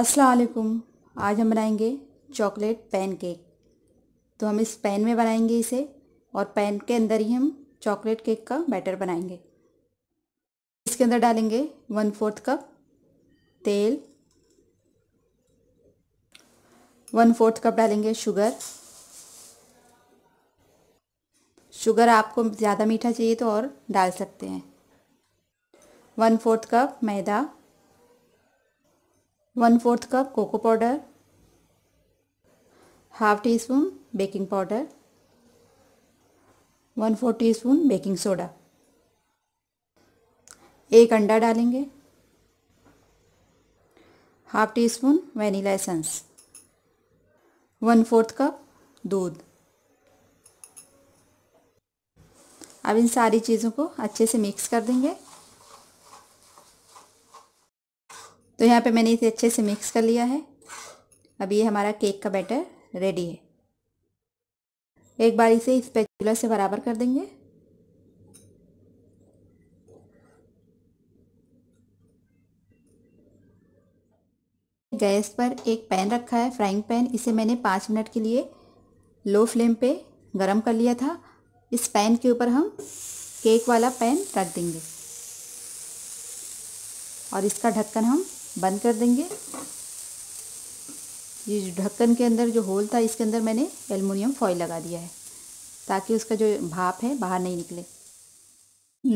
अस्सलाम वालेकुम आज हम बनाएंगे चॉकलेट पैनकेक केक तो हम इस पैन में बनाएंगे इसे और पैन के अंदर ही हम चॉकलेट केक का बैटर बनाएंगे इसके अंदर डालेंगे वन फोर्थ कप तेल वन फोर्थ कप डालेंगे शुगर शुगर आपको ज़्यादा मीठा चाहिए तो और डाल सकते हैं वन फोर्थ कप मैदा one fourth cup cocoa powder half teaspoon baking powder one four teaspoon baking soda एक अंडा डालेंगे half teaspoon vanilla essence one fourth cup दूध अब इन सारी चीज़ों को अच्छे से मिक्स कर देंगे तो यहाँ पे मैंने इसे अच्छे से मिक्स कर लिया है अब ये हमारा केक का बैटर रेडी है एक बार इसे इस स्पेचुला से बराबर कर देंगे गैस पर एक पैन रखा है फ्राइंग पैन इसे मैंने पाँच मिनट के लिए लो फ्लेम पे गरम कर लिया था इस पैन के ऊपर हम केक वाला पैन रख देंगे और इसका ढक्कन हम बंद कर देंगे ये ढक्कन के अंदर जो होल था इसके अंदर मैंने एलमिनियम फॉइल लगा दिया है ताकि उसका जो भाप है बाहर नहीं निकले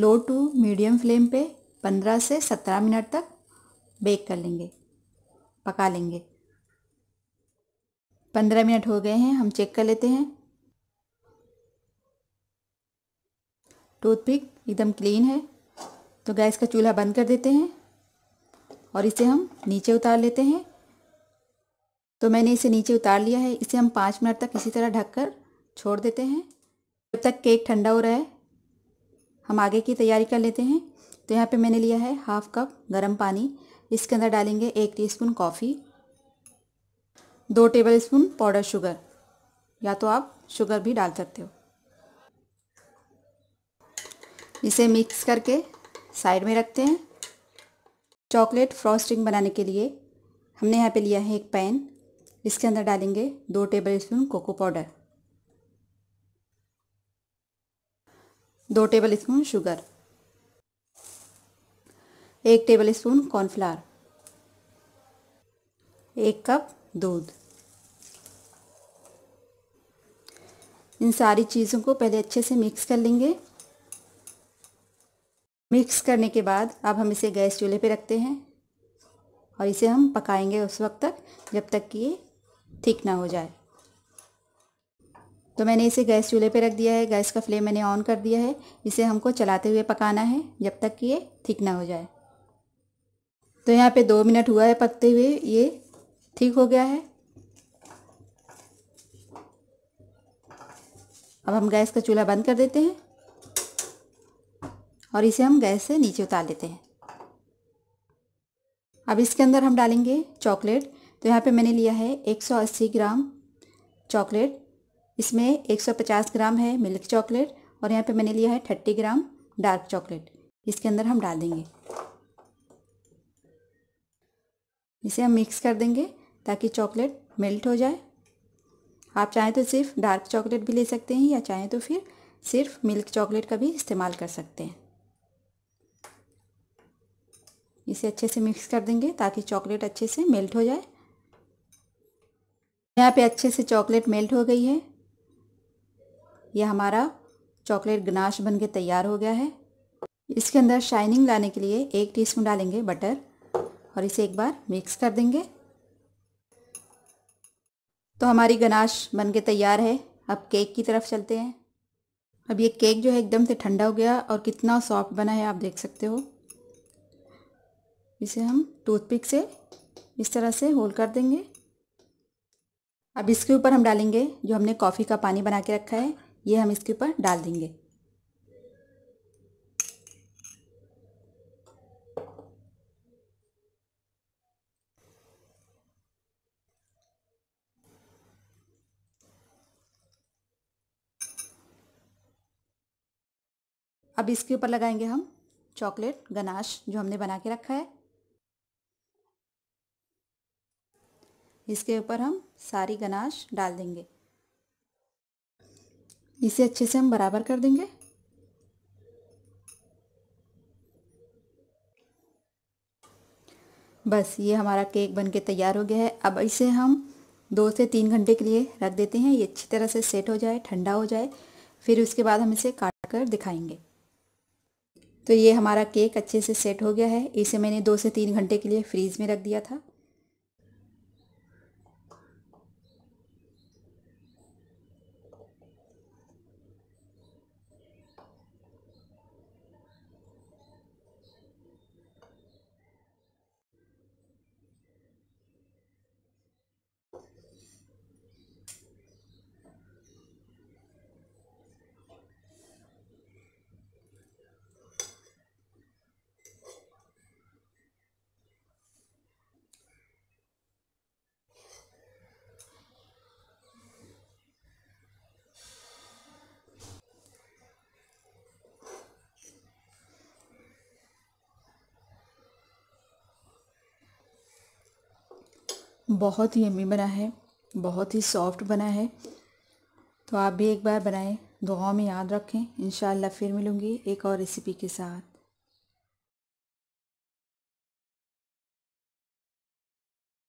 लो टू मीडियम फ्लेम पे 15 से 17 मिनट तक बेक कर लेंगे पका लेंगे 15 मिनट हो गए हैं हम चेक कर लेते हैं टूथपिक एकदम क्लीन है तो गैस का चूल्हा बंद कर देते हैं और इसे हम नीचे उतार लेते हैं तो मैंने इसे नीचे उतार लिया है इसे हम पाँच मिनट तक इसी तरह ढककर छोड़ देते हैं जब तक केक ठंडा हो रहा है हम आगे की तैयारी कर लेते हैं तो यहाँ पे मैंने लिया है हाफ़ कप गरम पानी इसके अंदर डालेंगे एक टीस्पून कॉफ़ी दो टेबल स्पून पाउडर शुगर या तो आप शुगर भी डाल सकते हो इसे मिक्स करके साइड में रखते हैं चॉकलेट फ्रॉस्टिंग बनाने के लिए हमने यहाँ पे लिया है एक पैन इसके अंदर डालेंगे दो टेबल स्पून कोको पाउडर दो टेबल स्पून शुगर एक टेबल स्पून कॉर्नफ्लावर एक कप दूध इन सारी चीज़ों को पहले अच्छे से मिक्स कर लेंगे मिक्स करने के बाद अब हम इसे गैस चूल्हे पे रखते हैं और इसे हम पकाएंगे उस वक्त तक जब तक कि ये ठीक ना हो जाए तो मैंने इसे गैस चूल्हे पे रख दिया है गैस का फ्लेम मैंने ऑन कर दिया है इसे हमको चलाते हुए पकाना है जब तक कि ये ठीक ना हो जाए तो यहाँ पे दो मिनट हुआ है पकते हुए ये ठीक हो गया है अब हम गैस का चूल्हा बंद कर देते हैं और इसे हम गैस से नीचे उतार लेते हैं अब इसके अंदर हम डालेंगे चॉकलेट तो यहाँ पे मैंने लिया है 180 ग्राम चॉकलेट इसमें 150 ग्राम है मिल्क चॉकलेट और यहाँ पे मैंने लिया है 30 ग्राम डार्क चॉकलेट इसके अंदर हम डाल देंगे इसे हम मिक्स कर देंगे ताकि चॉकलेट मेल्ट हो जाए आप चाहें तो सिर्फ डार्क चॉकलेट भी ले सकते हैं या चाहें तो फिर सिर्फ मिल्क चॉकलेट का भी इस्तेमाल कर सकते हैं इसे अच्छे से मिक्स कर देंगे ताकि चॉकलेट अच्छे से मेल्ट हो जाए यहाँ पे अच्छे से चॉकलेट मेल्ट हो गई है यह हमारा चॉकलेट गनाश बनके तैयार हो गया है इसके अंदर शाइनिंग लाने के लिए एक टीस्पून डालेंगे बटर और इसे एक बार मिक्स कर देंगे तो हमारी गनाश बनके तैयार है अब केक की तरफ चलते हैं अब ये केक जो है एकदम से ठंडा हो गया और कितना सॉफ्ट बना है आप देख सकते हो इसे हम टूथपिक से इस तरह से होल कर देंगे अब इसके ऊपर हम डालेंगे जो हमने कॉफ़ी का पानी बना के रखा है ये हम इसके ऊपर डाल देंगे अब इसके ऊपर लगाएंगे हम चॉकलेट गनाश जो हमने बना के रखा है इसके ऊपर हम सारी गनाश डाल देंगे इसे अच्छे से हम बराबर कर देंगे बस ये हमारा केक बनके तैयार हो गया है अब इसे हम दो से तीन घंटे के लिए रख देते हैं ये अच्छी तरह से सेट हो जाए ठंडा हो जाए फिर उसके बाद हम इसे काट कर दिखाएंगे तो ये हमारा केक अच्छे से सेट हो गया है इसे मैंने दो से तीन घंटे के लिए फ्रीज़ में रख दिया था बहुत ही यमी बना है बहुत ही सॉफ्ट बना है तो आप भी एक बार बनाएं दुआओं में याद रखें इन फिर मिलूँगी एक और रेसिपी के साथ